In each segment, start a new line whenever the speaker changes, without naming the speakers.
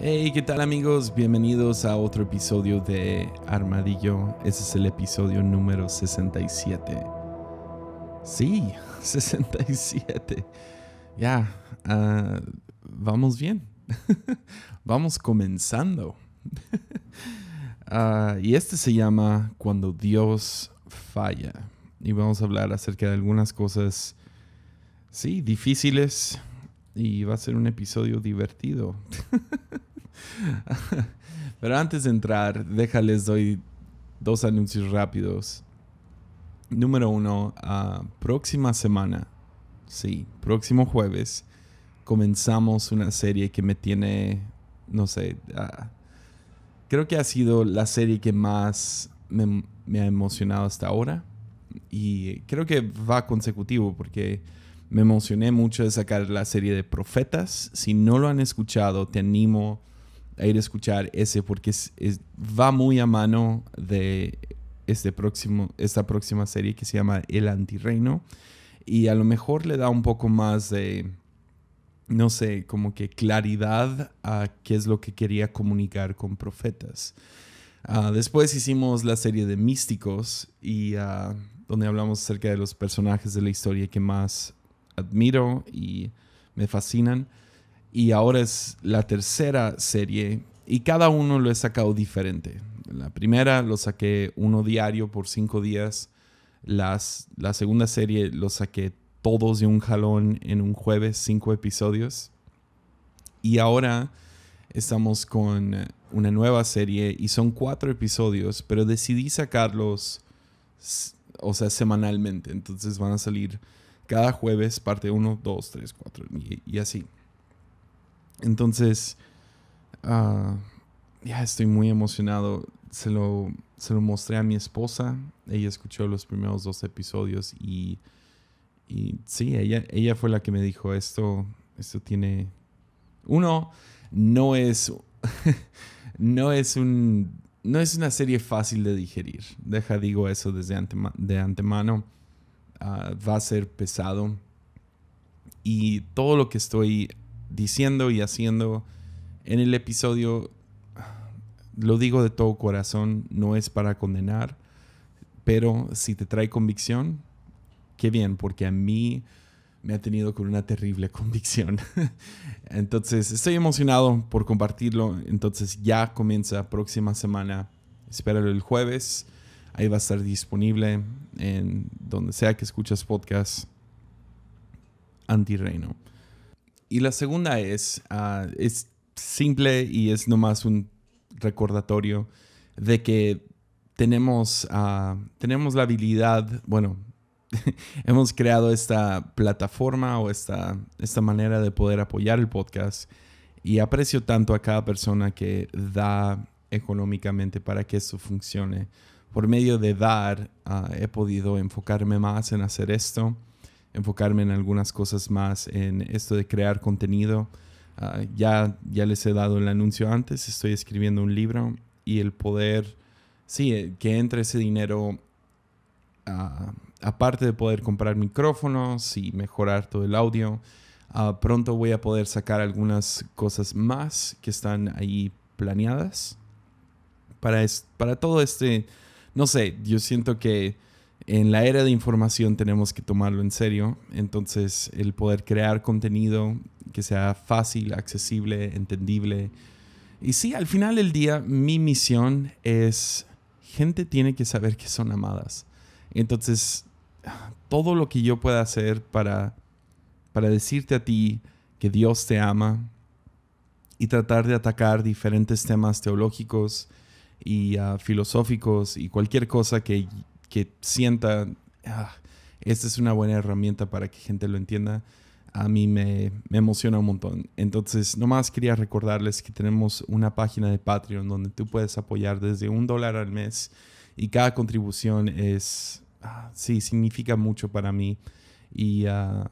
Hey, ¿qué tal amigos? Bienvenidos a otro episodio de Armadillo. Ese es el episodio número 67. Sí, 67. Ya, ah, vamos bien. vamos comenzando. Ah, y este se llama Cuando Dios falla. Y vamos a hablar acerca de algunas cosas, sí, difíciles. Y va a ser un episodio divertido. Pero antes de entrar, déjales, doy dos anuncios rápidos. Número uno, ah, próxima semana, sí, próximo jueves, comenzamos una serie que me tiene, no sé, ah, creo que ha sido la serie que más me ha emocionado hasta ahora. Y creo que va consecutivo porque me emocioné mucho de sacar la serie de Profetas. Si no lo han escuchado, te animo a ir a escuchar ese porque es, va muy a mano de este próximo, esta próxima serie que se llama El Antirreino. Y a lo mejor le da un poco más de, no sé, como que claridad a qué es lo que quería comunicar con profetas. Ah, después hicimos la serie de místicos y ah, donde hablamos acerca de los personajes de la historia que más admiro y me fascinan y ahora es la tercera serie y cada uno lo he sacado diferente. La primera lo saqué uno diario por cinco días. Las, la segunda serie lo saqué todos de un jalón en un jueves, cinco episodios. Y ahora estamos con una nueva serie y son cuatro episodios, pero decidí sacarlos, o sea, semanalmente. Entonces van a salir cada jueves parte uno, dos, tres, cuatro y así. Entonces, ah, ya estoy muy emocionado. Se lo, se lo mostré a mi esposa. Ella escuchó los primeros dos episodios y, sí, ella, ella fue la que me dijo esto. Esto tiene... Uno, no es... no es un... No es una serie fácil de digerir. Deja, digo eso desde de antemano. Ah, va a ser pesado. Y todo lo que estoy diciendo y haciendo en el episodio, lo digo de todo corazón, no es para condenar, pero si te trae convicción, qué bien, porque a mí me ha tenido con una terrible convicción. Entonces, estoy emocionado por compartirlo. Entonces, ya comienza la próxima semana. Espéralo el jueves. Ahí va a estar disponible en donde sea que escuchas podcast. Antirreino. Y la segunda es, ah, es simple y es nomás un recordatorio de que tenemos, ah, tenemos la habilidad, bueno, hemos creado esta plataforma o esta, esta manera de poder apoyar el podcast y aprecio tanto a cada persona que da económicamente para que esto funcione. Por medio de dar, ah, he podido enfocarme más en hacer esto enfocarme en algunas cosas más, en esto de crear contenido. Ah, ya, ya les he dado el anuncio antes, estoy escribiendo un libro y el poder, sí, eh, que entre ese dinero, ah, aparte de poder comprar micrófonos y mejorar todo el audio, ah, pronto voy a poder sacar algunas cosas más que están ahí planeadas para, para todo este, no sé, yo siento que en la era de información tenemos que tomarlo en serio. Entonces, el poder crear contenido que sea fácil, accesible, entendible. Y sí, al final del día, mi misión es, gente tiene que saber que son amadas. Entonces, todo lo que yo pueda hacer para, para decirte a ti que Dios te ama y tratar de atacar diferentes temas teológicos y ah, filosóficos y cualquier cosa que que sienta, ah, esta es una buena herramienta para que gente lo entienda, a mí me, emociona un montón. Entonces, nomás quería recordarles que tenemos una página de Patreon donde tú puedes apoyar desde un dólar al mes y cada contribución es, ah, sí, significa mucho para mí. Y ah,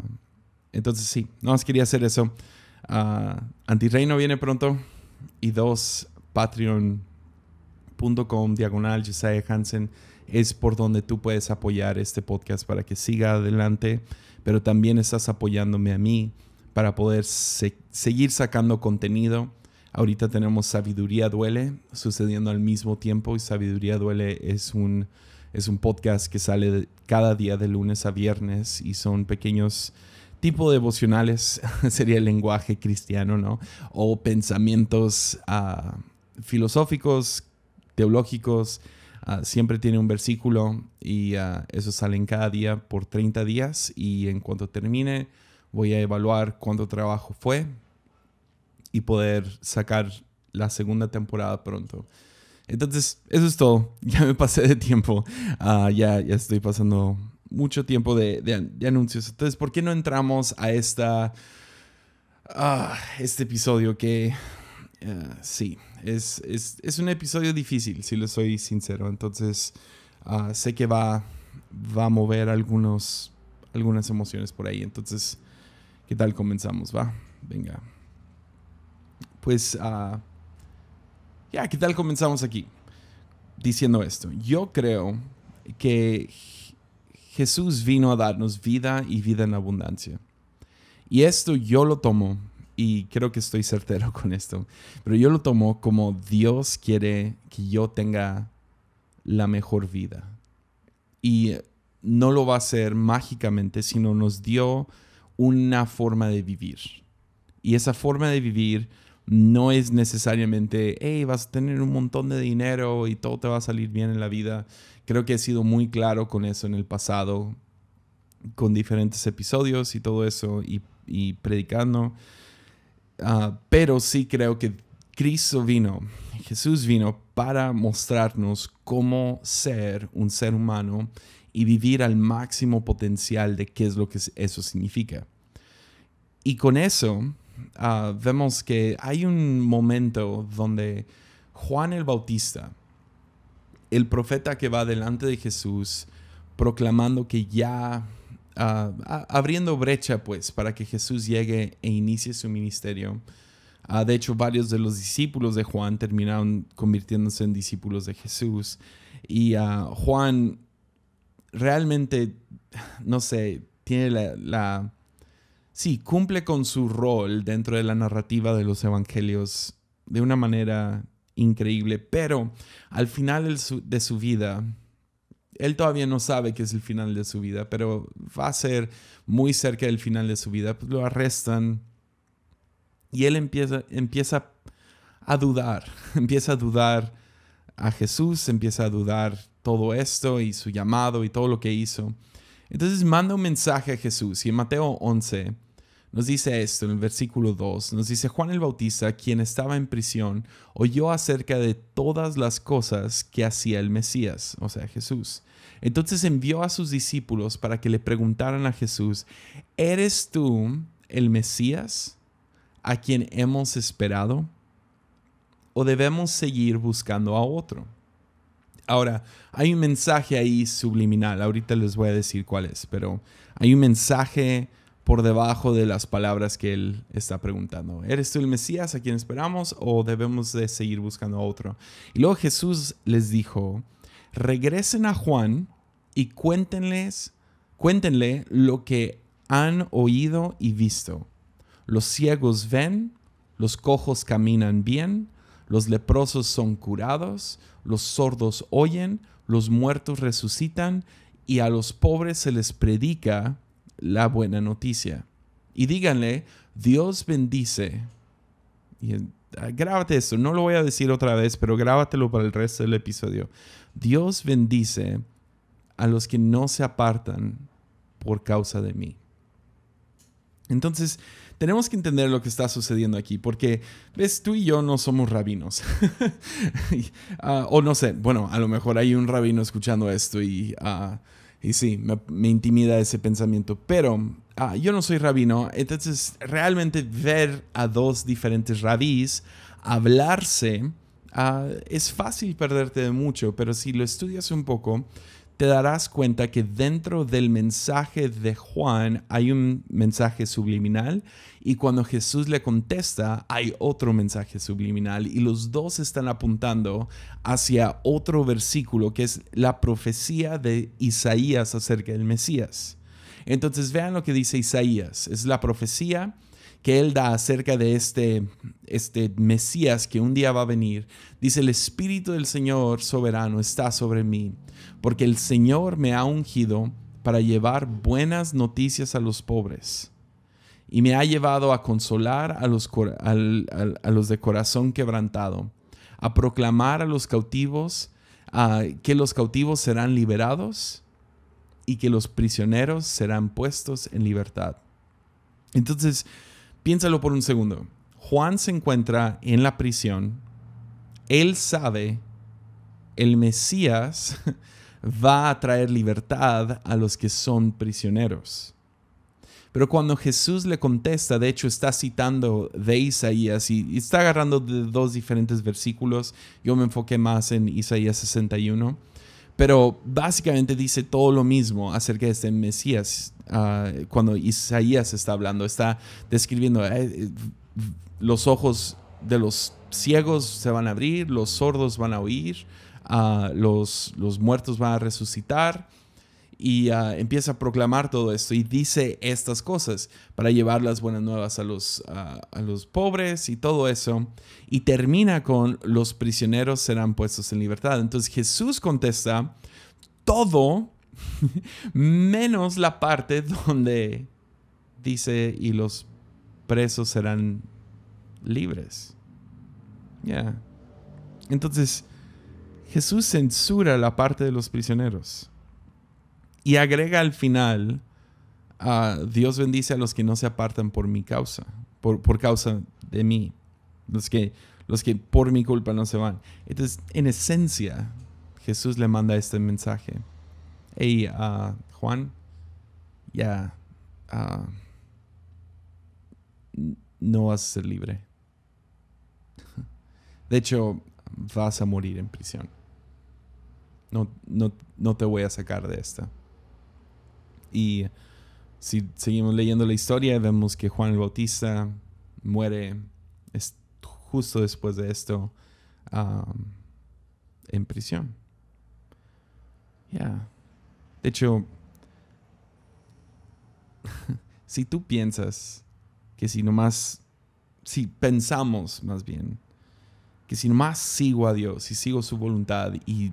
entonces, sí, nomás quería hacer eso. Antirreino viene pronto y dos, patreon.com diagonal Josiah Hansen es por donde tú puedes apoyar este podcast para que siga adelante, pero también estás apoyándome a mí para poder seguir sacando contenido. Ahorita tenemos Sabiduría Duele sucediendo al mismo tiempo y Sabiduría Duele es un, es un podcast que sale cada día de lunes a viernes y son pequeños tipo devocionales, sería el lenguaje cristiano, ¿no? O pensamientos ah, filosóficos, teológicos, Ah, siempre tiene un versículo y uh, eso salen cada día por 30 días y en cuanto termine voy a evaluar cuánto trabajo fue y poder sacar la segunda temporada pronto. Entonces, eso es todo. Ya me pasé de tiempo. Ah, ya, ya estoy pasando mucho tiempo de, anuncios. Entonces, ¿por qué no entramos a esta, este episodio que... sí, es, un episodio difícil, si le soy sincero. Entonces, ah, sé que va, va a mover algunos, algunas emociones por ahí. Entonces, ¿qué tal comenzamos? Va, venga. Pues, ah, ya, ¿qué tal comenzamos aquí? Diciendo esto. Yo creo que Jesús vino a darnos vida y vida en abundancia. Y esto yo lo tomo y creo que estoy certero con esto, pero yo lo tomo como Dios quiere que yo tenga la mejor vida. Y no lo va a hacer mágicamente, sino nos dio una forma de vivir. Y esa forma de vivir no es necesariamente, hey, vas a tener un montón de dinero y todo te va a salir bien en la vida. Creo que he sido muy claro con eso en el pasado, con diferentes episodios y todo eso, y, y predicando. Ah, pero sí creo que Cristo vino, Jesús vino para mostrarnos cómo ser un ser humano y vivir al máximo potencial de qué es lo que eso significa. Y con eso ah, vemos que hay un momento donde Juan el Bautista, el profeta que va delante de Jesús, proclamando que ya abriendo brecha pues para que Jesús llegue e inicie su ministerio. Ah, de hecho, varios de los discípulos de Juan terminaron convirtiéndose en discípulos de Jesús. Y ah, Juan realmente, no sé, tiene la, Sí, cumple con su rol dentro de la narrativa de los evangelios de una manera increíble, pero al final de su vida, él todavía no sabe que es el final de su vida, pero va a ser muy cerca del final de su vida. Pues, lo arrestan y él empieza, empieza a dudar, empieza a dudar a Jesús, empieza a dudar todo esto y su llamado y todo lo que hizo. Entonces manda un mensaje a Jesús y en Mateo 11 nos dice esto en el versículo 2. Nos dice Juan el Bautista, quien estaba en prisión, oyó acerca de todas las cosas que hacía el Mesías, o sea, Jesús. Entonces envió a sus discípulos para que le preguntaran a Jesús, ¿eres tú el Mesías a quien hemos esperado? ¿O debemos seguir buscando a otro? Ahora, hay un mensaje ahí subliminal, ahorita les voy a decir cuál es, pero hay un mensaje por debajo de las palabras que él está preguntando. ¿Eres tú el Mesías a quien esperamos o debemos de seguir buscando a otro? Y luego Jesús les dijo, regresen a Juan y cuéntenles, cuéntenle lo que han oído y visto. Los ciegos ven, los cojos caminan bien, los leprosos son curados, los sordos oyen, los muertos resucitan y a los pobres se les predica la buena noticia. Y díganle, Dios bendice. Y ah, grábate esto, no lo voy a decir otra vez, pero grábatelo para el resto del episodio. Dios bendice a los que no se apartan por causa de mí. Entonces, tenemos que entender lo que está sucediendo aquí, porque, ves, tú y yo no somos rabinos. Ah, o no sé, bueno, a lo mejor hay un rabino escuchando esto y... Ah, y sí, me, intimida ese pensamiento. Pero ah, yo no soy rabino, entonces realmente ver a dos diferentes rabís hablarse, ah, es fácil perderte de mucho, pero si lo estudias un poco, te darás cuenta que dentro del mensaje de Juan hay un mensaje subliminal y cuando Jesús le contesta hay otro mensaje subliminal y los dos están apuntando hacia otro versículo que es la profecía de Isaías acerca del Mesías. Entonces vean lo que dice Isaías, es la profecía que él da acerca de este, este Mesías que un día va a venir. Dice, el Espíritu del Señor soberano está sobre mí, porque el Señor me ha ungido para llevar buenas noticias a los pobres y me ha llevado a consolar a los, a los de corazón quebrantado, a proclamar a los cautivos que los cautivos serán liberados y que los prisioneros serán puestos en libertad. Entonces, piénsalo por un segundo. Juan se encuentra en la prisión. Él sabe, el Mesías va a traer libertad a los que son prisioneros. Pero cuando Jesús le contesta, de hecho está citando de Isaías y está agarrando de dos diferentes versículos. Yo me enfoqué más en Isaías 61 pero básicamente dice todo lo mismo acerca de este Mesías ah, cuando Isaías está hablando, está describiendo los ojos de los ciegos se van a abrir, los sordos van a oír, ah, los muertos van a resucitar y ah, empieza a proclamar todo esto y dice estas cosas para llevar las buenas nuevas a los, ah, a los pobres y todo eso. Y termina con los prisioneros serán puestos en libertad. Entonces Jesús contesta todo menos la parte donde dice y los presos serán libres. Ya. Entonces Jesús censura la parte de los prisioneros. Y agrega al final, ah, Dios bendice a los que no se apartan por mi causa, por, por causa de mí, los que, los que por mi culpa no se van. Entonces, en esencia, Jesús le manda este mensaje. Hey, a ah, Juan, ya ah, no vas a ser libre. De hecho, vas a morir en prisión. No, no, no te voy a sacar de esta. Y si seguimos leyendo la historia, vemos que Juan el Bautista muere justo después de esto en prisión. De hecho, si tú piensas que si nomás, si pensamos más bien, que si nomás sigo a Dios y sigo su voluntad y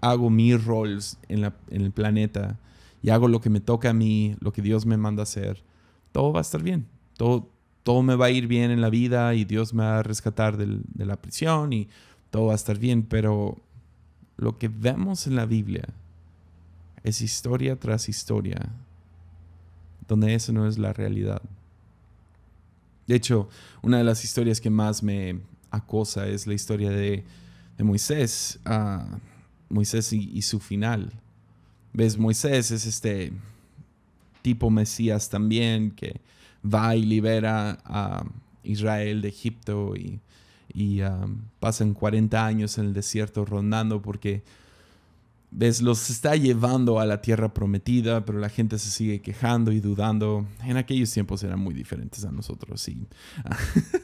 hago mis roles en el planeta, y hago lo que me toca a mí, lo que Dios me manda hacer, todo va a estar bien. Todo, todo me va a ir bien en la vida y Dios me va a rescatar de la prisión y todo va a estar bien. Pero lo que vemos en la Biblia es historia tras historia, donde eso no es la realidad. De hecho, una de las historias que más me acosa es la historia de, Moisés, ah, Moisés y, su final ves Moisés es este tipo Mesías también que va y libera a Israel de Egipto y, ah, pasan 40 años en el desierto rondando porque ves, los está llevando a la tierra prometida, pero la gente se sigue quejando y dudando. En aquellos tiempos eran muy diferentes a nosotros, sí.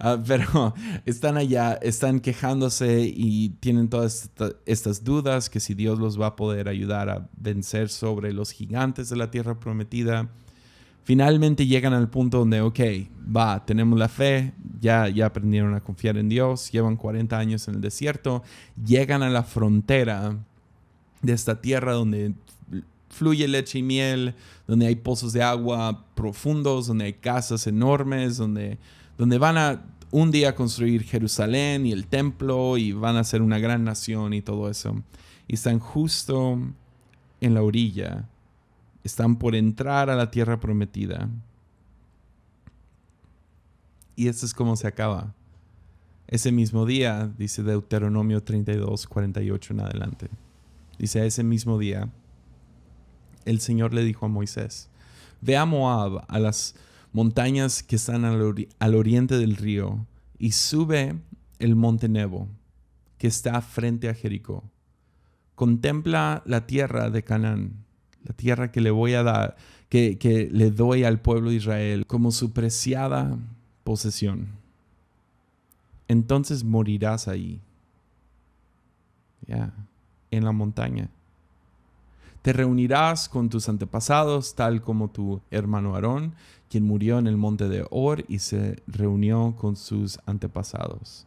Ah, pero están allá, están quejándose y tienen todas estas dudas que si Dios los va a poder ayudar a vencer sobre los gigantes de la tierra prometida. Finalmente llegan al punto donde, ok, va, tenemos la fe, ya, ya aprendieron a confiar en Dios, llevan 40 años en el desierto, llegan a la frontera de esta tierra donde fluye leche y miel, donde hay pozos de agua profundos, donde hay casas enormes, donde, donde van a un día construir Jerusalén y el templo y van a ser una gran nación y todo eso. Y están justo en la orilla, están por entrar a la tierra prometida. Y esto es como se acaba. Ese mismo día, dice Deuteronomio 32, 48 en adelante. Dice, ese mismo día, el Señor le dijo a Moisés, ve a Moab, a las montañas que están al, oriente del río, y sube el monte Nebo, que está frente a Jericó. Contempla la tierra de Canaán, la tierra que le voy a dar, que, le doy al pueblo de Israel como su preciada posesión. Entonces morirás ahí. Ya en la montaña. Te reunirás con tus antepasados, tal como tu hermano Aarón, quien murió en el monte de Or y se reunió con sus antepasados.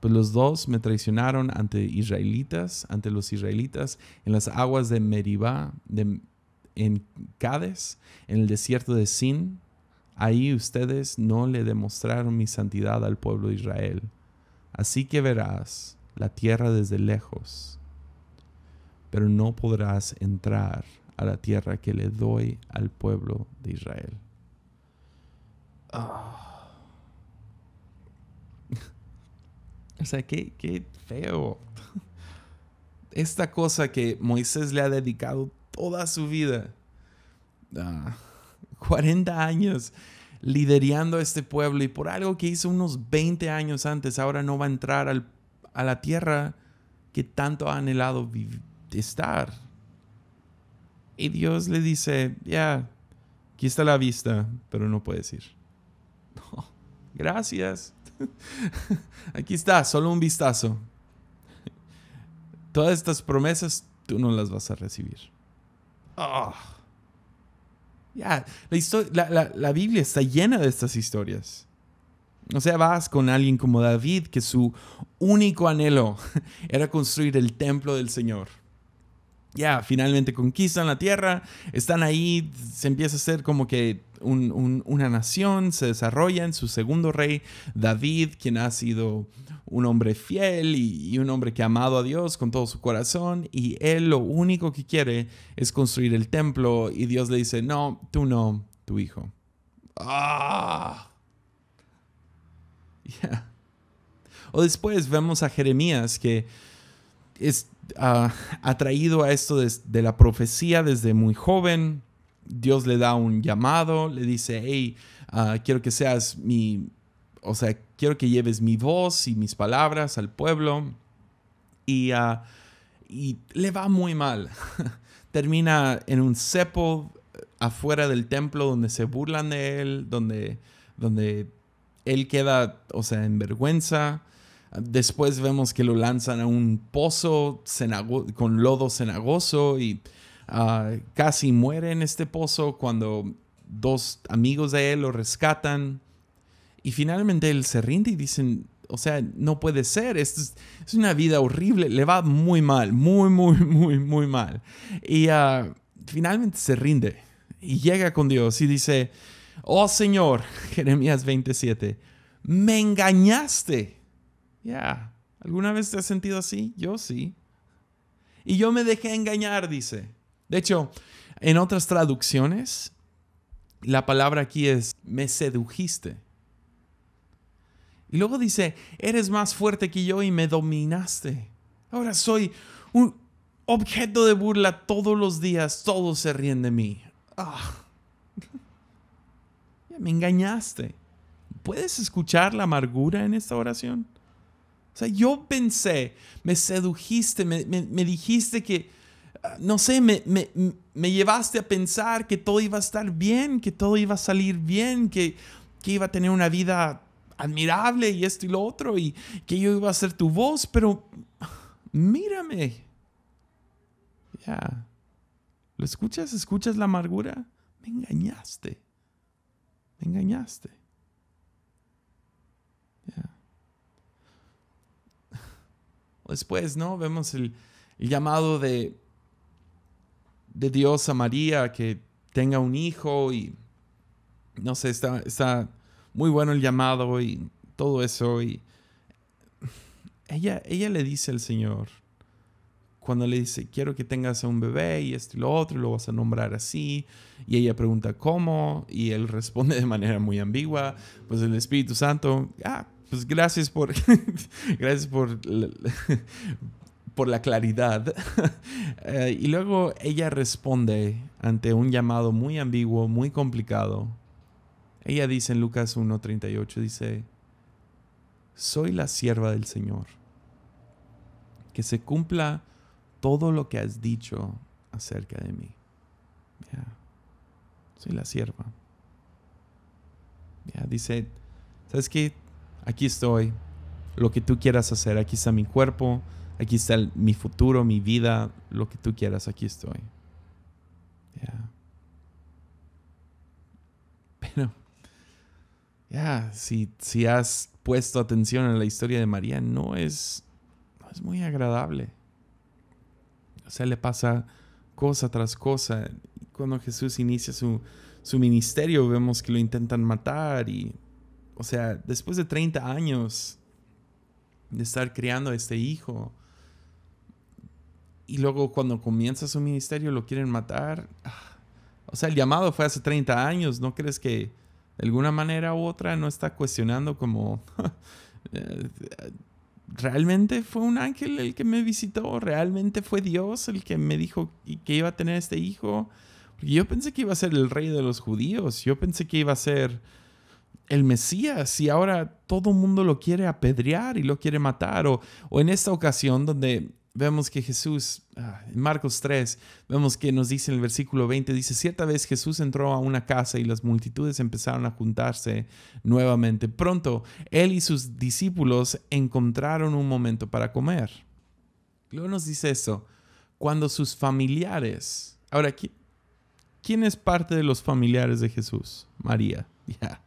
Pues los dos me traicionaron ante israelitas, ante los israelitas, en las aguas de Meribá, de, en Cades en el desierto de Sin. Ahí ustedes no le demostraron mi santidad al pueblo de Israel. Así que verás la tierra desde lejos pero no podrás entrar a la tierra que le doy al pueblo de Israel. Ah. o sea, qué, feo. Esta cosa que Moisés le ha dedicado toda su vida, 40 ah, años liderando a este pueblo y por algo que hizo unos 20 años antes, ahora no va a entrar a la tierra que tanto ha anhelado vivir estar Y Dios le dice, ya, aquí está la vista, pero no puedes ir. gracias. Aquí está, solo un vistazo. Todas estas promesas tú no las vas a recibir. Ah. Ya, la Biblia está llena de estas historias. O sea, vas con alguien como David, que su único anhelo era construir el templo del Señor ya, finalmente conquistan la tierra, están ahí, se empieza a hacer como que una nación, se desarrolla en su segundo rey, David, quien ha sido un hombre fiel y, un hombre que ha amado a Dios con todo su corazón, y él lo único que quiere es construir el templo, y Dios le dice, no, tú no, tu hijo. Ah. O después vemos a Jeremías que es ha atraído a esto de, la profecía desde muy joven. Dios le da un llamado, le dice, hey, ah, quiero que seas mi, o sea, quiero que lleves mi voz y mis palabras al pueblo. Y, ah, y le va muy mal. Termina en un cepo eh, afuera del templo donde se burlan de él, donde, donde él queda, o sea, en vergüenza. Después vemos que lo lanzan a un pozo con lodo cenagoso y ah, casi muere en este pozo cuando dos amigos de él lo rescatan. Y finalmente él se rinde y dicen, o sea, no puede ser, es, una vida horrible, le va muy mal, muy, muy, muy, muy mal. Y ah, finalmente se rinde y llega con Dios y dice, oh Señor, Jeremías 27, me engañaste ya, ¿Alguna vez te has sentido así? Yo sí. Y yo me dejé engañar, dice. De hecho, en otras traducciones, la palabra aquí es me sedujiste. Y luego dice, eres más fuerte que yo y me dominaste. Ahora soy un objeto de burla todos los días, todos se ríen de mí. Ah. me engañaste. ¿Puedes escuchar la amargura en esta oración? O sea, yo pensé, me sedujiste, me, dijiste que, ah, no sé, me, llevaste a pensar que todo iba a estar bien, que todo iba a salir bien, que, iba a tener una vida admirable y esto y lo otro, y que yo iba a ser tu voz, pero mírame. Ya. ¿Lo escuchas? ¿Escuchas la amargura? Me engañaste. Me engañaste después, ¿no? Vemos el, llamado de, de Dios a María que tenga un hijo y no sé, está, está muy bueno el llamado y todo eso. Y ella, ella le dice al Señor, cuando le dice, quiero que tengas a un bebé y esto y lo otro, lo vas a nombrar así. Y ella pregunta, ¿cómo? Y él responde de manera muy ambigua, pues el Espíritu Santo, ah, pues gracias por, gracias por, la, por la claridad. Eh, y luego ella responde ante un llamado muy ambiguo, muy complicado. Ella dice en Lucas 1.38, dice, soy la sierva del Señor. Que se cumpla todo lo que has dicho acerca de mí. Soy la sierva. ya dice, ¿sabes qué? aquí estoy, lo que tú quieras hacer, aquí está mi cuerpo, aquí está mi futuro, mi vida, lo que tú quieras, aquí estoy. Pero, ya, si, si has puesto atención en la historia de María, no es, muy agradable. O sea, le pasa cosa tras cosa. Cuando Jesús inicia su ministerio, vemos que lo intentan matar y o sea, después de 30 años de estar criando a este hijo, y luego cuando comienza su ministerio lo quieren matar. Ah, o sea, el llamado fue hace 30 años, ¿no crees que de alguna manera u otra no está cuestionando como... Eh, ¿Realmente fue un ángel el que me visitó? ¿Realmente fue Dios el que me dijo que iba a tener este hijo? Porque yo pensé que iba a ser el rey de los judíos, yo pensé que iba a ser el Mesías y ahora todo el mundo lo quiere apedrear y lo quiere matar. O, en esta ocasión donde vemos que Jesús, ah, en Marcos 3, vemos que nos dice en el versículo 20, dice, cierta vez Jesús entró a una casa y las multitudes empezaron a juntarse nuevamente. Pronto, él y sus discípulos encontraron un momento para comer. Luego nos dice eso, cuando sus familiares, ahora, ¿quién es parte de los familiares de Jesús? María, ya.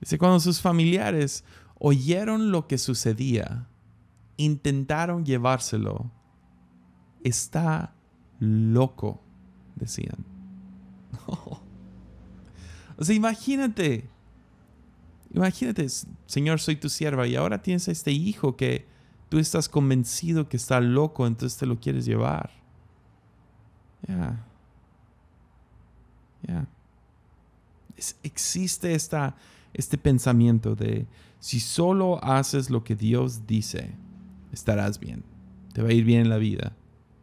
Dice, cuando sus familiares oyeron lo que sucedía, intentaron llevárselo. Está loco, decían. O sea, imagínate. Imagínate, Señor, soy tu sierva y ahora tienes a este hijo que tú estás convencido que está loco, entonces te lo quieres llevar. Ya. Ya. existe esta este pensamiento de si solo haces lo que Dios dice, estarás bien. Te va a ir bien en la vida.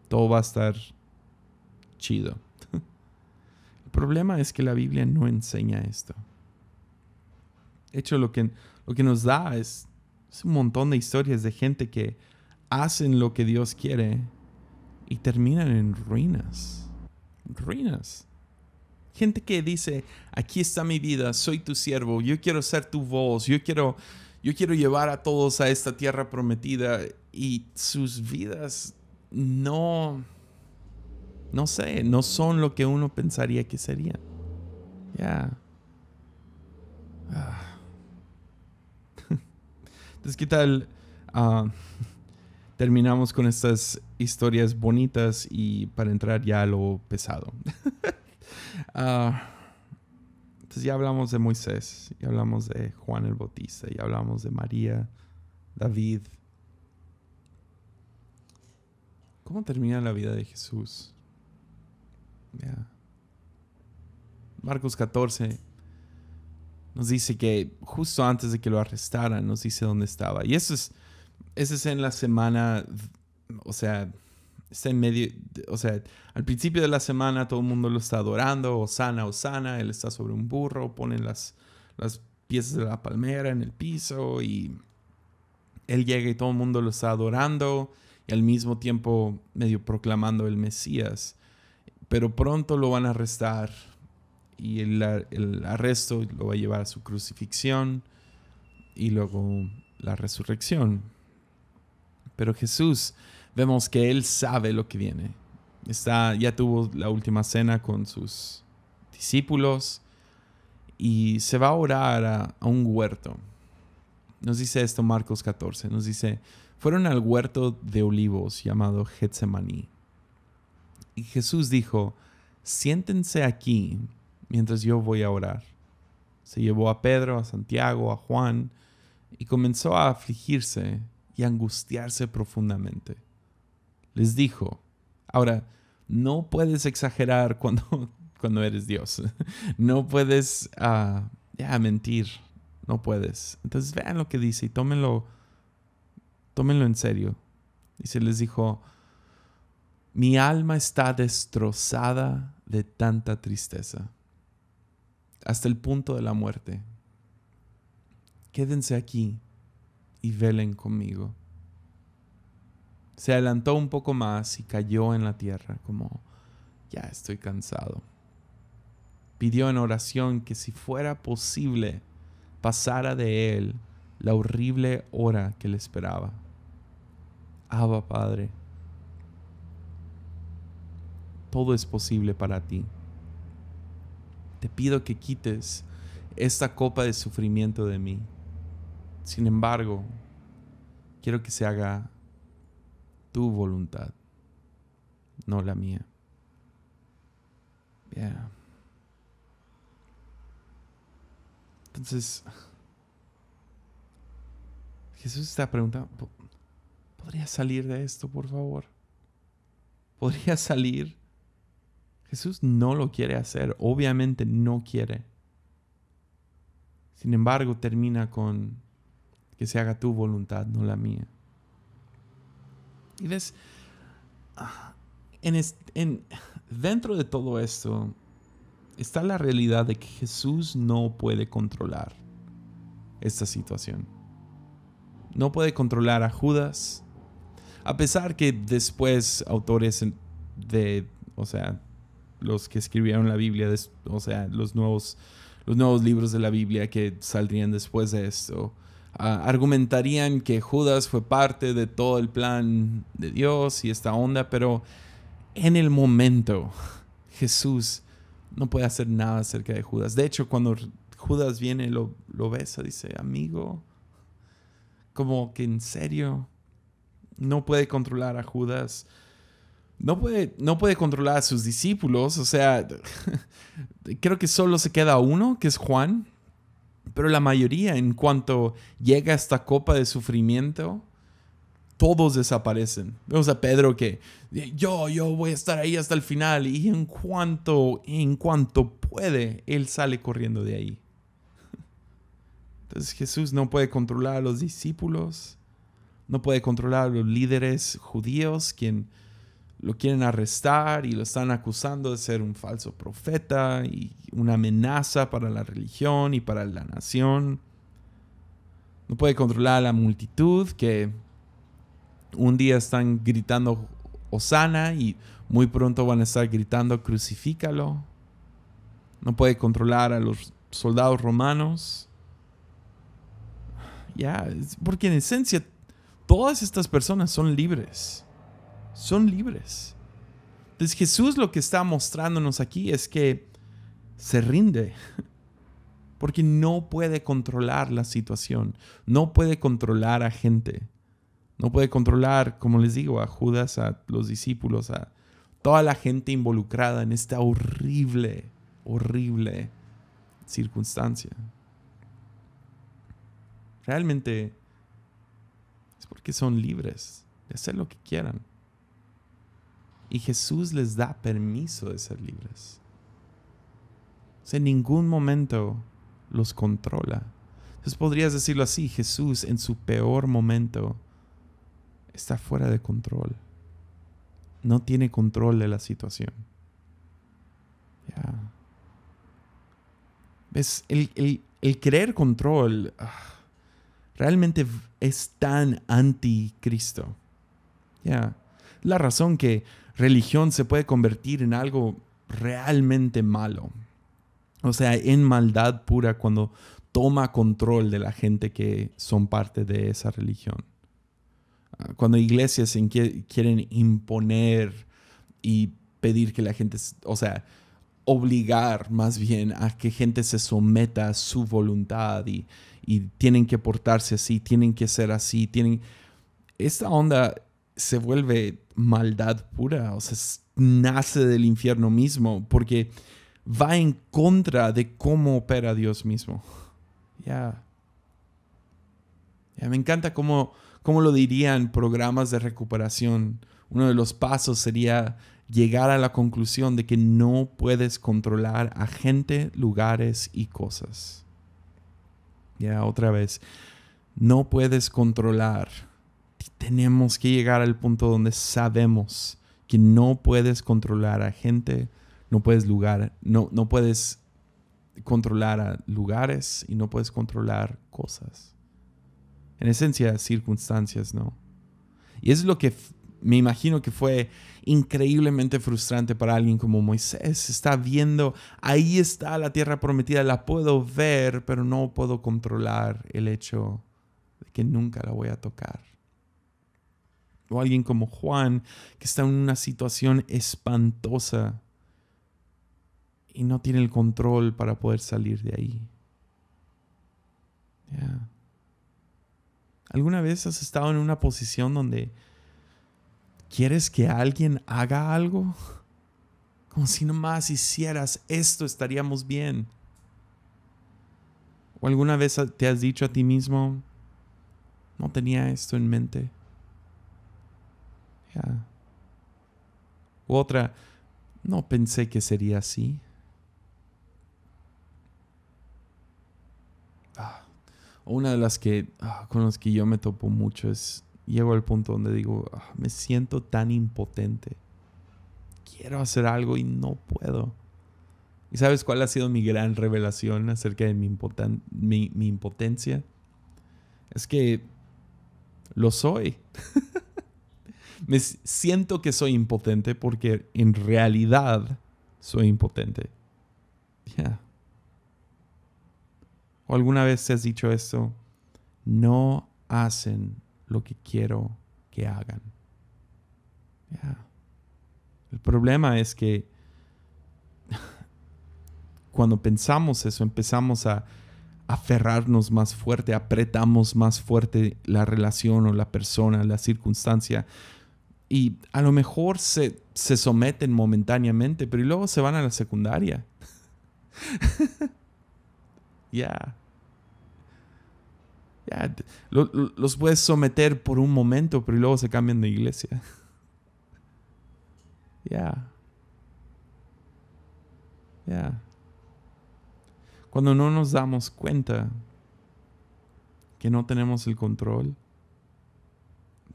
Todo va a estar chido. El problema es que la Biblia no enseña esto. De hecho, lo que, lo que nos da es, es un montón de historias de gente que hacen lo que Dios quiere y terminan en ruinas. Ruinas. Gente que dice, aquí está mi vida, soy tu siervo, yo quiero ser tu voz, yo quiero, yo quiero llevar a todos a esta tierra prometida y sus vidas no, no sé, no son lo que uno pensaría que serían. Ya. Ah. Entonces, ¿qué tal? Ah, terminamos con estas historias bonitas y para entrar ya a lo pesado. entonces ah, pues ya hablamos de Moisés, ya hablamos de Juan el Bautista, ya hablamos de María, David. ¿Cómo termina la vida de Jesús? Marcos 14 nos dice que justo antes de que lo arrestaran, nos dice dónde estaba. Y eso es, eso es en la semana, o sea, está en medio, o sea, al principio de la semana todo el mundo lo está adorando, Osana, sana, él está sobre un burro, ponen las, las piezas de la palmera en el piso y él llega y todo el mundo lo está adorando y al mismo tiempo medio proclamando el Mesías. Pero pronto lo van a arrestar y el arresto lo va a llevar a su crucifixión y luego la resurrección. Pero Jesús vemos que él sabe lo que viene. Está, ya tuvo la última cena con sus discípulos y se va a orar a, un huerto. Nos dice esto Marcos 14, nos dice, fueron al huerto de olivos llamado Getsemaní. Y Jesús dijo, siéntense aquí mientras yo voy a orar. Se llevó a Pedro, a Santiago, a Juan, y comenzó a afligirse y angustiarse profundamente les dijo. Ahora, no puedes exagerar cuando, cuando eres Dios. No puedes ah, mentir. No puedes. Entonces vean lo que dice y tómenlo, tómenlo en serio. Y se les dijo, mi alma está destrozada de tanta tristeza, hasta el punto de la muerte. Quédense aquí y velen conmigo se adelantó un poco más y cayó en la tierra como, ya estoy cansado. Pidió en oración que si fuera posible pasara de él la horrible hora que le esperaba. Abba Padre, todo es posible para ti. Te pido que quites esta copa de sufrimiento de mí. Sin embargo, quiero que se haga tu voluntad, no la mía. Yeah. Entonces, Jesús está preguntando, ¿podría salir de esto, por favor? ¿Podría salir? Jesús no lo quiere hacer, obviamente no quiere. Sin embargo, termina con que se haga tu voluntad, no la mía. Y ves, ah, en, dentro de todo esto está la realidad de que Jesús no puede controlar esta situación. No puede controlar a Judas. A pesar que después autores de, o sea, los que escribieron la Biblia, o sea, los nuevos, los nuevos libros de la Biblia que saldrían después de esto, argumentarían que Judas fue parte de todo el plan de Dios y esta onda, pero en el momento Jesús no puede hacer nada acerca de Judas. De hecho, cuando Judas viene, lo, lo besa, dice, amigo, como que en serio, no puede controlar a Judas. No puede, no puede controlar a sus discípulos, o sea, creo que solo se queda uno, que es Juan, pero la mayoría, en cuanto llega esta copa de sufrimiento, todos desaparecen. Vemos a Pedro que yo, yo voy a estar ahí hasta el final y en cuanto, en cuanto puede, él sale corriendo de ahí. Entonces Jesús no puede controlar a los discípulos, no puede controlar a los líderes judíos, quien lo quieren arrestar y lo están acusando de ser un falso profeta y una amenaza para la religión y para la nación. No puede controlar a la multitud que un día están gritando Osana y muy pronto van a estar gritando crucifícalo. No puede controlar a los soldados romanos. Ya, porque en esencia todas estas personas son libres son libres. Entonces Jesús lo que está mostrándonos aquí es que se rinde porque no puede controlar la situación, no puede controlar a gente, no puede controlar, como les digo, a Judas, a los discípulos, a toda la gente involucrada en esta horrible, horrible circunstancia. Realmente es porque son libres de hacer lo que quieran. Y Jesús les da permiso de ser libres. O sea, en ningún momento los controla. Entonces podrías decirlo así, Jesús en su peor momento está fuera de control. No tiene control de la situación. Ya. ¿Ves? El, el, querer control ah, realmente es tan anticristo. Ya la razón que religión se puede convertir en algo realmente malo. O sea, en maldad pura cuando toma control de la gente que son parte de esa religión. Ah, cuando iglesias quieren imponer y pedir que la gente, o sea, obligar más bien a que gente se someta a su voluntad y, y tienen que portarse así, tienen que ser así, tienen... Esta onda se vuelve maldad pura, o sea, nace del infierno mismo, porque va en contra de cómo opera Dios mismo. Ya. me encanta cómo, lo dirían programas de recuperación. Uno de los pasos sería llegar a la conclusión de que no puedes controlar a gente, lugares y cosas. Ya, otra vez. No puedes controlar tenemos que llegar al punto donde sabemos que no puedes controlar a gente, no puedes lugar, no, no puedes controlar a lugares y no puedes controlar cosas. En esencia, circunstancias, ¿no? Y es lo que me imagino que fue increíblemente frustrante para alguien como Moisés. Está viendo, ahí está la tierra prometida, la puedo ver, pero no puedo controlar el hecho de que nunca la voy a tocar o alguien como Juan, que está en una situación espantosa y no tiene el control para poder salir de ahí. ¿Alguna vez has estado en una posición donde quieres que alguien haga algo? Como si nomás hicieras esto estaríamos bien. ¿O alguna vez te has dicho a ti mismo, no tenía esto en mente? U otra, no pensé que sería así. Ah, una de las que ah, con las que yo me topo mucho es llego al punto donde digo, ah, me siento tan impotente. Quiero hacer algo y no puedo. ¿Y sabes cuál ha sido mi gran revelación acerca de mi, mi impotencia? Es que lo soy. me siento que soy impotente porque en realidad soy impotente. ¿O alguna vez te has dicho esto? No hacen lo que quiero que hagan. El problema es que cuando pensamos eso empezamos a aferrarnos más fuerte, apretamos más fuerte la relación o la persona, la circunstancia, y a lo mejor se, someten momentáneamente, pero luego se van a la secundaria. Ya. los puedes someter por un momento, pero luego se cambian de iglesia. Ya. Ya. Cuando no nos damos cuenta que no tenemos el control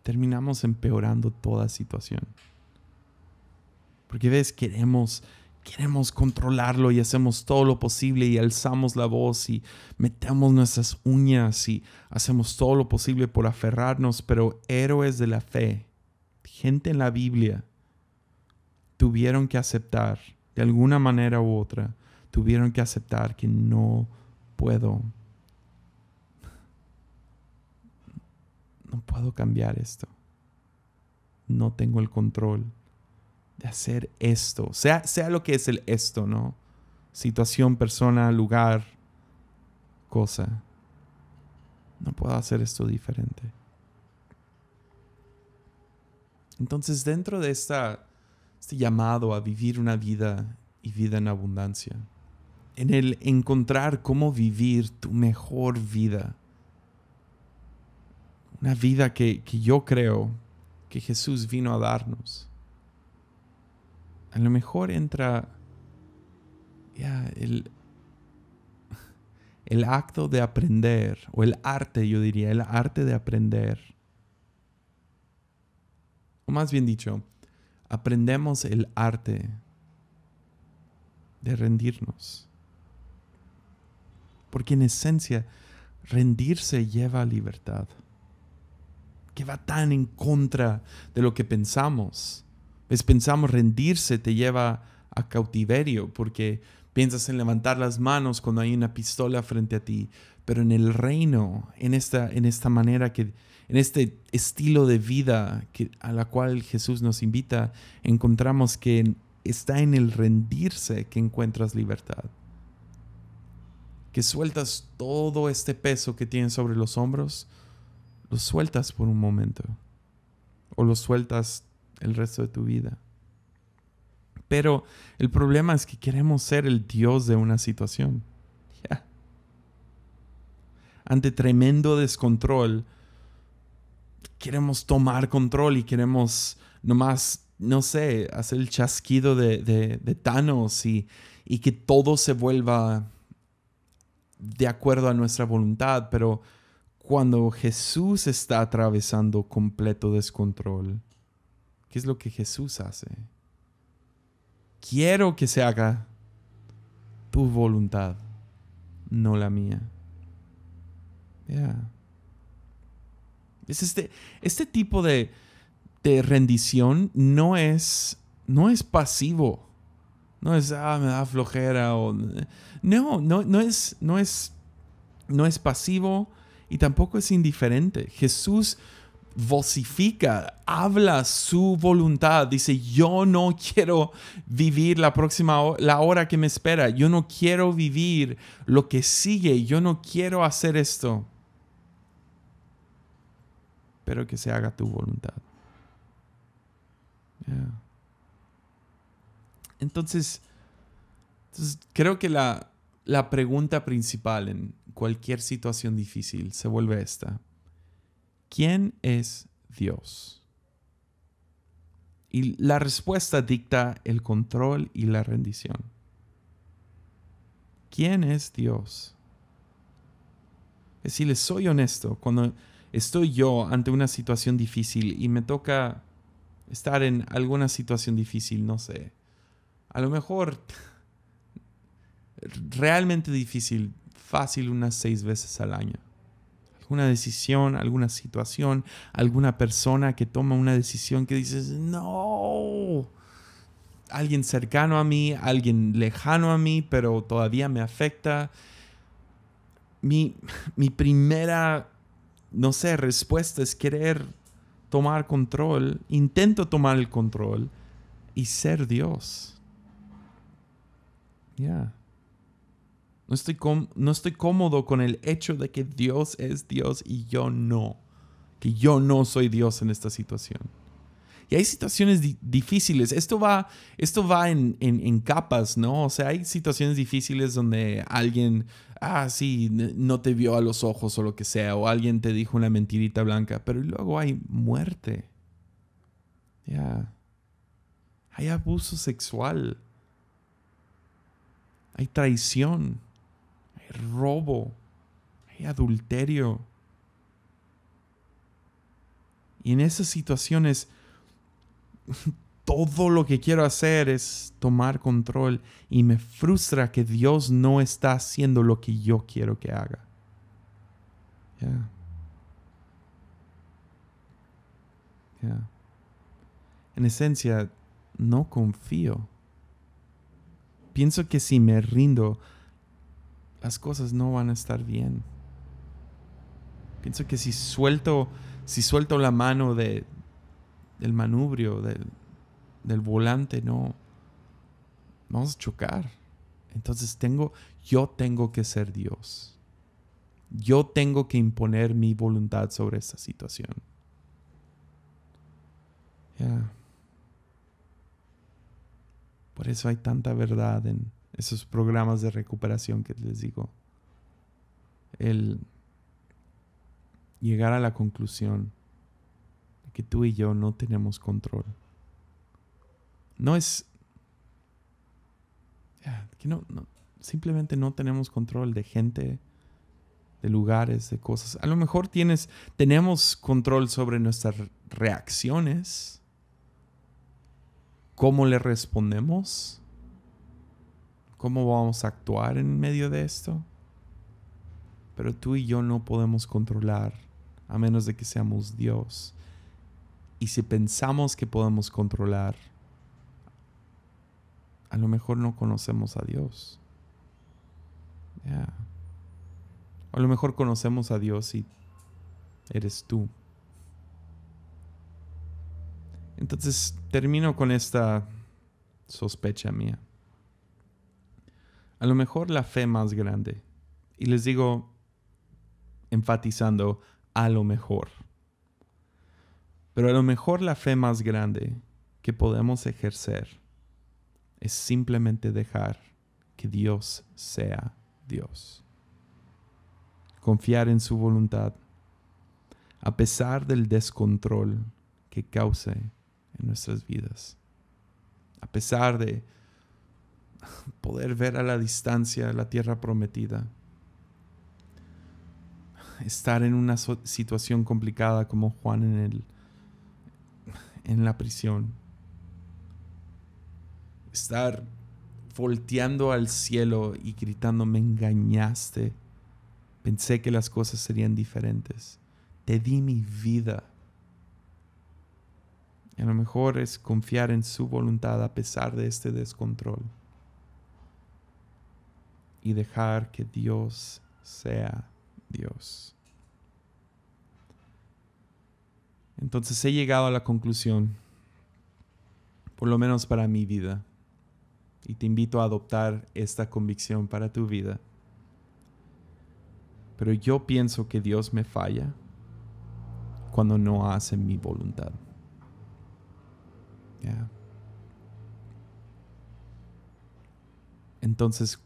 terminamos empeorando toda situación. Porque ves, queremos, queremos controlarlo y hacemos todo lo posible y alzamos la voz y metemos nuestras uñas y hacemos todo lo posible por aferrarnos, pero héroes de la fe, gente en la Biblia, tuvieron que aceptar, de alguna manera u otra, tuvieron que aceptar que no puedo no puedo cambiar esto. No tengo el control de hacer esto. Sea, sea lo que es el esto, ¿no? Situación, persona, lugar, cosa. No puedo hacer esto diferente. Entonces, dentro de esta, este llamado a vivir una vida y vida en abundancia, en el encontrar cómo vivir tu mejor vida, una vida que, yo creo que Jesús vino a darnos. A lo mejor entra el, el acto de aprender, o el arte, yo diría, el arte de aprender. O más bien dicho, aprendemos el arte de rendirnos. Porque en esencia, rendirse lleva a libertad va tan en contra de lo que pensamos. Es Pensamos rendirse te lleva a cautiverio porque piensas en levantar las manos cuando hay una pistola frente a ti. Pero en el reino, en esta, en esta manera que, en este estilo de vida que, a la cual Jesús nos invita, encontramos que está en el rendirse que encuentras libertad. Que sueltas todo este peso que tienes sobre los hombros lo sueltas por un momento o lo sueltas el resto de tu vida. Pero el problema es que queremos ser el Dios de una situación. Ante tremendo descontrol, queremos tomar control y queremos nomás, no sé, hacer el chasquido de, Thanos y, y que todo se vuelva de acuerdo a nuestra voluntad, pero cuando Jesús está atravesando completo descontrol, ¿qué es lo que Jesús hace? Quiero que se haga tu voluntad, no la mía. Es este, este tipo de, rendición no es, no es pasivo. No es, ah, me da flojera. O, no, no, es, no, es, no es pasivo y tampoco es indiferente. Jesús vocifica, habla su voluntad, dice, yo no quiero vivir la próxima la hora que me espera, yo no quiero vivir lo que sigue, yo no quiero hacer esto. Pero que se haga tu voluntad. Entonces, creo que la, la pregunta principal en, cualquier situación difícil se vuelve esta. ¿Quién es Dios? Y la respuesta dicta el control y la rendición. ¿Quién es Dios? Si soy honesto, cuando estoy yo ante una situación difícil y me toca estar en alguna situación difícil, no sé, a lo mejor realmente difícil, fácil unas seis veces al año. Alguna decisión, alguna situación, alguna persona que toma una decisión que dices, no, alguien cercano a mí, alguien lejano a mí, pero todavía me afecta. Mi, mi primera, no sé, respuesta es querer tomar control, intento tomar el control y ser Dios. Ya. No estoy, no estoy cómodo con el hecho de que Dios es Dios y yo no. Que yo no soy Dios en esta situación. Y hay situaciones difíciles. Esto va, esto va en, capas, ¿no? O sea, hay situaciones difíciles donde alguien, ah, sí, no te vio a los ojos o lo que sea, o alguien te dijo una mentirita blanca, pero luego hay muerte. Ya. Hay abuso sexual. Hay traición robo, hay adulterio. Y en esas situaciones, todo lo que quiero hacer es tomar control y me frustra que Dios no está haciendo lo que yo quiero que haga. En esencia, no confío. Pienso que si me rindo, las cosas no van a estar bien. Pienso que si suelto, si suelto la mano de, del manubrio, del, del volante, no, vamos a chocar. Entonces tengo, yo tengo que ser Dios. Yo tengo que imponer mi voluntad sobre esta situación. Ya. Por eso hay tanta verdad en, esos programas de recuperación que les digo. El llegar a la conclusión de que tú y yo no tenemos control. No es... simplemente no tenemos control de gente, de lugares, de cosas. A lo mejor tienes, tenemos control sobre nuestras reacciones, cómo le respondemos, cómo vamos a actuar en medio de esto, pero tú y yo no podemos controlar a menos de que seamos Dios. Y si pensamos que podemos controlar, a lo mejor no conocemos a Dios. A lo mejor conocemos a Dios y eres tú. Entonces termino con esta sospecha mía a lo mejor la fe más grande. Y les digo, enfatizando, a lo mejor. Pero a lo mejor la fe más grande que podemos ejercer es simplemente dejar que Dios sea Dios. Confiar en su voluntad, a pesar del descontrol que cause en nuestras vidas, a pesar de poder ver a la distancia la tierra prometida, estar en una situación complicada como Juan en, el, en la prisión, estar volteando al cielo y gritando, me engañaste, pensé que las cosas serían diferentes, te di mi vida. a lo mejor es confiar en su voluntad a pesar de este descontrol y dejar que Dios sea Dios. Entonces he llegado a la conclusión, por lo menos para mi vida, y te invito a adoptar esta convicción para tu vida. Pero yo pienso que Dios me falla cuando no hace mi voluntad. Entonces,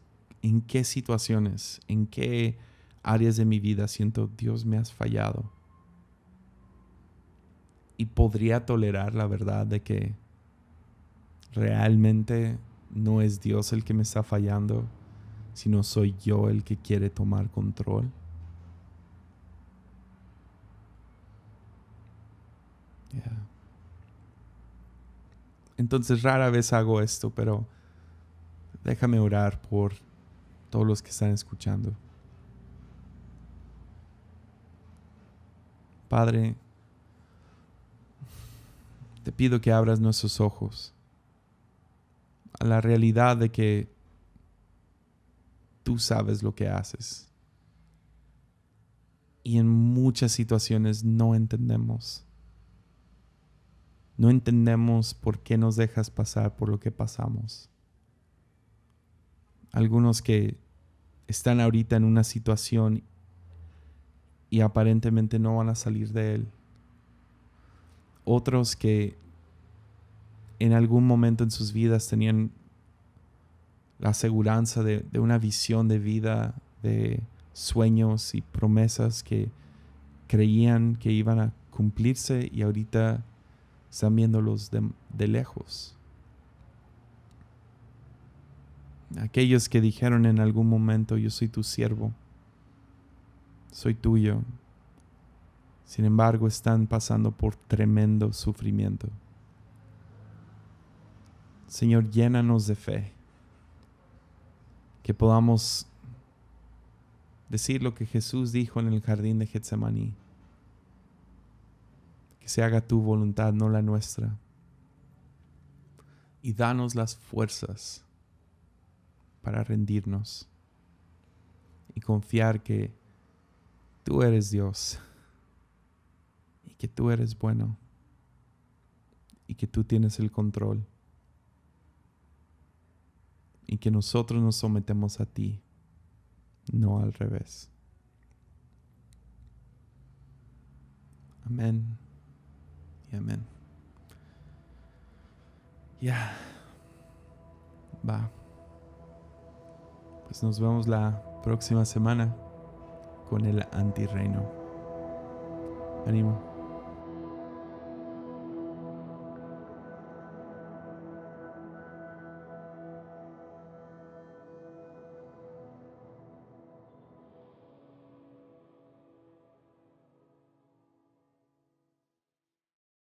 en qué situaciones, en qué áreas de mi vida siento, Dios, me has fallado. Y podría tolerar la verdad de que realmente no es Dios el que me está fallando, sino soy yo el que quiere tomar control. Entonces rara vez hago esto, pero déjame orar por todos los que están escuchando. Padre, te pido que abras nuestros ojos a la realidad de que tú sabes lo que haces. Y en muchas situaciones no entendemos. No entendemos por qué nos dejas pasar por lo que pasamos. Algunos que están ahorita en una situación y aparentemente no van a salir de él. Otros que en algún momento en sus vidas tenían la aseguranza de, una visión de vida, de sueños y promesas que creían que iban a cumplirse y ahorita están viéndolos de lejos. aquellos que dijeron en algún momento, yo soy tu siervo, soy tuyo. Sin embargo, están pasando por tremendo sufrimiento. Señor, llénanos de fe, que podamos decir lo que Jesús dijo en el jardín de Getsemaní, que se haga tu voluntad, no la nuestra, y danos las fuerzas para rendirnos y confiar que tú eres Dios y que tú eres bueno y que tú tienes el control y que nosotros nos sometemos a ti, no al revés. Amén y amén. Ya. Va. Pues nos vemos la próxima semana con el antirreino. Ánimo.